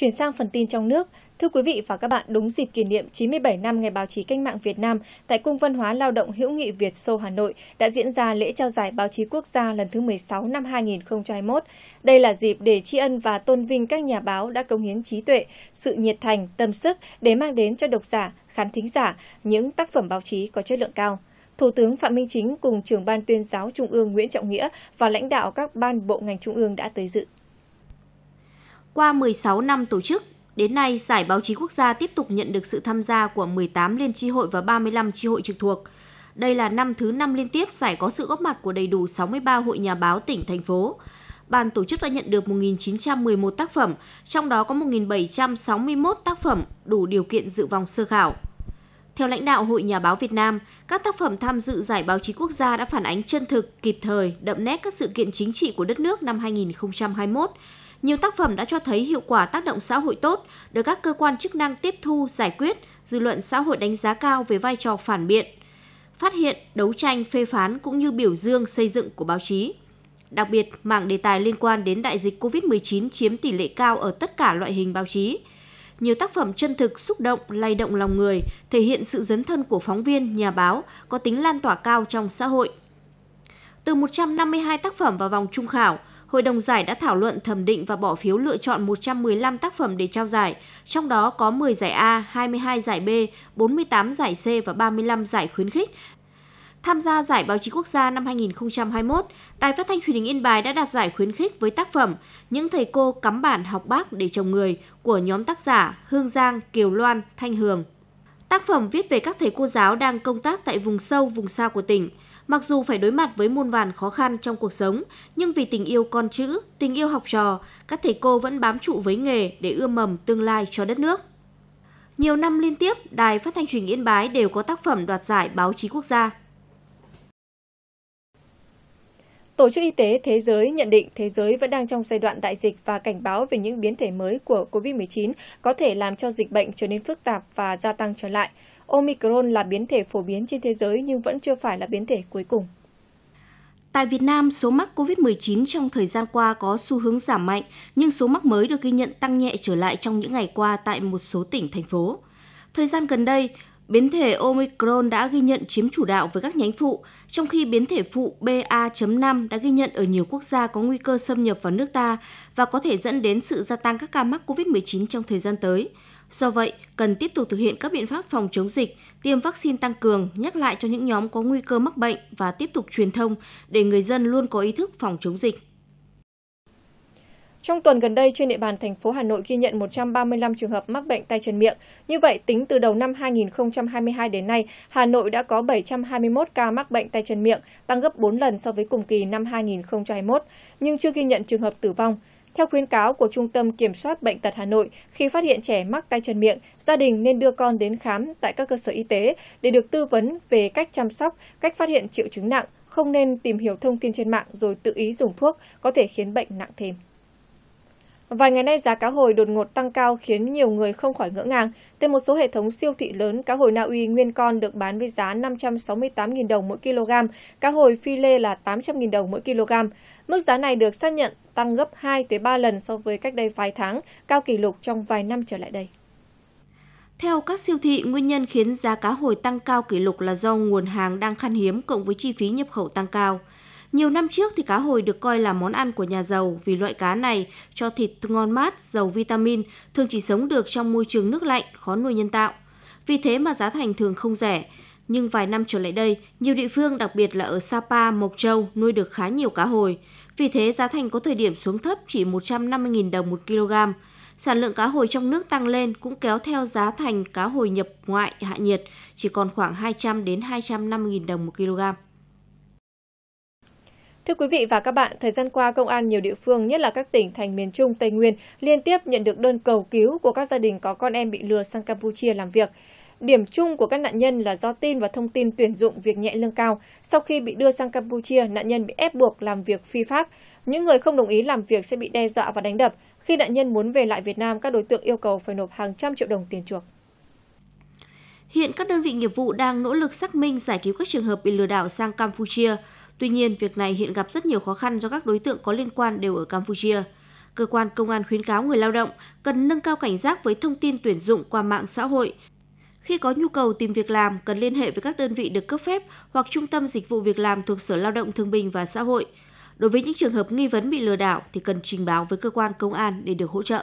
Chuyển sang phần tin trong nước, thưa quý vị và các bạn, đúng dịp kỷ niệm 97 năm Ngày báo chí cách mạng Việt Nam tại Cung văn hóa lao động hữu nghị Việt Sô Hà Nội đã diễn ra lễ trao giải báo chí quốc gia lần thứ 16 năm 2021. Đây là dịp để tri ân và tôn vinh các nhà báo đã cống hiến trí tuệ, sự nhiệt thành, tâm sức để mang đến cho độc giả, khán thính giả những tác phẩm báo chí có chất lượng cao. Thủ tướng Phạm Minh Chính cùng trưởng ban tuyên giáo Trung ương Nguyễn Trọng Nghĩa và lãnh đạo các ban bộ ngành Trung ương đã tới dự. Qua 16 năm tổ chức, đến nay Giải Báo chí Quốc gia tiếp tục nhận được sự tham gia của 18 liên tri hội và 35 tri hội trực thuộc. Đây là năm thứ năm liên tiếp giải có sự góp mặt của đầy đủ 63 hội nhà báo tỉnh, thành phố. Ban tổ chức đã nhận được 1.911 tác phẩm, trong đó có 1.761 tác phẩm đủ điều kiện dự vòng sơ khảo. Theo lãnh đạo Hội Nhà báo Việt Nam, các tác phẩm tham dự Giải báo chí quốc gia đã phản ánh chân thực, kịp thời, đậm nét các sự kiện chính trị của đất nước năm 2021, nhiều tác phẩm đã cho thấy hiệu quả tác động xã hội tốt, được các cơ quan chức năng tiếp thu, giải quyết, dư luận xã hội đánh giá cao về vai trò phản biện, phát hiện, đấu tranh, phê phán cũng như biểu dương xây dựng của báo chí. Đặc biệt, mảng đề tài liên quan đến đại dịch COVID-19 chiếm tỷ lệ cao ở tất cả loại hình báo chí. Nhiều tác phẩm chân thực, xúc động, lay động lòng người, thể hiện sự dấn thân của phóng viên, nhà báo, có tính lan tỏa cao trong xã hội. Từ 152 tác phẩm vào vòng trung khảo, Hội đồng giải đã thảo luận, thẩm định và bỏ phiếu lựa chọn 115 tác phẩm để trao giải, trong đó có 10 giải A, 22 giải B, 48 giải C và 35 giải khuyến khích tham gia giải báo chí quốc gia năm 2021, Đài Phát thanh Truyền hình Yên bài đã đạt giải khuyến khích với tác phẩm Những thầy cô cắm bản học bác để trồng người của nhóm tác giả Hương Giang, Kiều Loan, Thanh Hường. Tác phẩm viết về các thầy cô giáo đang công tác tại vùng sâu, vùng xa của tỉnh. Mặc dù phải đối mặt với muôn vàn khó khăn trong cuộc sống, nhưng vì tình yêu con chữ, tình yêu học trò, các thầy cô vẫn bám trụ với nghề để ươm mầm tương lai cho đất nước. Nhiều năm liên tiếp, Đài Phát thanh Truyền Yên Bái đều có tác phẩm đoạt giải báo chí quốc gia. Tổ chức Y tế Thế giới nhận định thế giới vẫn đang trong giai đoạn đại dịch và cảnh báo về những biến thể mới của COVID-19 có thể làm cho dịch bệnh trở nên phức tạp và gia tăng trở lại. Omicron là biến thể phổ biến trên thế giới nhưng vẫn chưa phải là biến thể cuối cùng. Tại Việt Nam, số mắc COVID-19 trong thời gian qua có xu hướng giảm mạnh, nhưng số mắc mới được ghi nhận tăng nhẹ trở lại trong những ngày qua tại một số tỉnh, thành phố. Thời gian gần đây, biến thể Omicron đã ghi nhận chiếm chủ đạo với các nhánh phụ, trong khi biến thể phụ BA.5 đã ghi nhận ở nhiều quốc gia có nguy cơ xâm nhập vào nước ta và có thể dẫn đến sự gia tăng các ca mắc COVID-19 trong thời gian tới – Do vậy, cần tiếp tục thực hiện các biện pháp phòng chống dịch, tiêm vaccine tăng cường, nhắc lại cho những nhóm có nguy cơ mắc bệnh và tiếp tục truyền thông để người dân luôn có ý thức phòng chống dịch. Trong tuần gần đây, trên địa bàn thành phố Hà Nội ghi nhận 135 trường hợp mắc bệnh tay chân miệng. Như vậy, tính từ đầu năm 2022 đến nay, Hà Nội đã có 721 ca mắc bệnh tay chân miệng, tăng gấp 4 lần so với cùng kỳ năm 2021, nhưng chưa ghi nhận trường hợp tử vong. Theo khuyến cáo của Trung tâm Kiểm soát Bệnh tật Hà Nội, khi phát hiện trẻ mắc tay chân miệng, gia đình nên đưa con đến khám tại các cơ sở y tế để được tư vấn về cách chăm sóc, cách phát hiện triệu chứng nặng, không nên tìm hiểu thông tin trên mạng rồi tự ý dùng thuốc, có thể khiến bệnh nặng thêm. Vài ngày nay giá cá hồi đột ngột tăng cao khiến nhiều người không khỏi ngỡ ngàng. Tại một số hệ thống siêu thị lớn, cá hồi Na Uy nguyên con được bán với giá 568.000 đồng mỗi kg, cá hồi phi lê là 800.000 đồng mỗi kg. Mức giá này được xác nhận tăng gấp 2 tới 3 lần so với cách đây vài tháng, cao kỷ lục trong vài năm trở lại đây. Theo các siêu thị, nguyên nhân khiến giá cá hồi tăng cao kỷ lục là do nguồn hàng đang khan hiếm cộng với chi phí nhập khẩu tăng cao. Nhiều năm trước thì cá hồi được coi là món ăn của nhà giàu vì loại cá này cho thịt ngon mát, giàu vitamin, thường chỉ sống được trong môi trường nước lạnh, khó nuôi nhân tạo. Vì thế mà giá thành thường không rẻ. Nhưng vài năm trở lại đây, nhiều địa phương đặc biệt là ở Sapa, Mộc Châu nuôi được khá nhiều cá hồi. Vì thế giá thành có thời điểm xuống thấp chỉ 150.000 đồng một kg. Sản lượng cá hồi trong nước tăng lên cũng kéo theo giá thành cá hồi nhập ngoại hạ nhiệt chỉ còn khoảng 200 đến 250.000 đồng một kg. Thưa quý vị và các bạn, thời gian qua công an nhiều địa phương, nhất là các tỉnh thành miền Trung, Tây Nguyên liên tiếp nhận được đơn cầu cứu của các gia đình có con em bị lừa sang Campuchia làm việc. Điểm chung của các nạn nhân là do tin và thông tin tuyển dụng việc nhẹ lương cao. Sau khi bị đưa sang Campuchia, nạn nhân bị ép buộc làm việc phi pháp. Những người không đồng ý làm việc sẽ bị đe dọa và đánh đập. Khi nạn nhân muốn về lại Việt Nam, các đối tượng yêu cầu phải nộp hàng trăm triệu đồng tiền chuộc. Hiện các đơn vị nghiệp vụ đang nỗ lực xác minh giải cứu các trường hợp bị lừa đảo sang Campuchia. Tuy nhiên, việc này hiện gặp rất nhiều khó khăn do các đối tượng có liên quan đều ở Campuchia. Cơ quan công an khuyến cáo người lao động cần nâng cao cảnh giác với thông tin tuyển dụng qua mạng xã hội. Khi có nhu cầu tìm việc làm, cần liên hệ với các đơn vị được cấp phép hoặc trung tâm dịch vụ việc làm thuộc Sở Lao động Thương binh và Xã hội. Đối với những trường hợp nghi vấn bị lừa đảo thì cần trình báo với cơ quan công an để được hỗ trợ.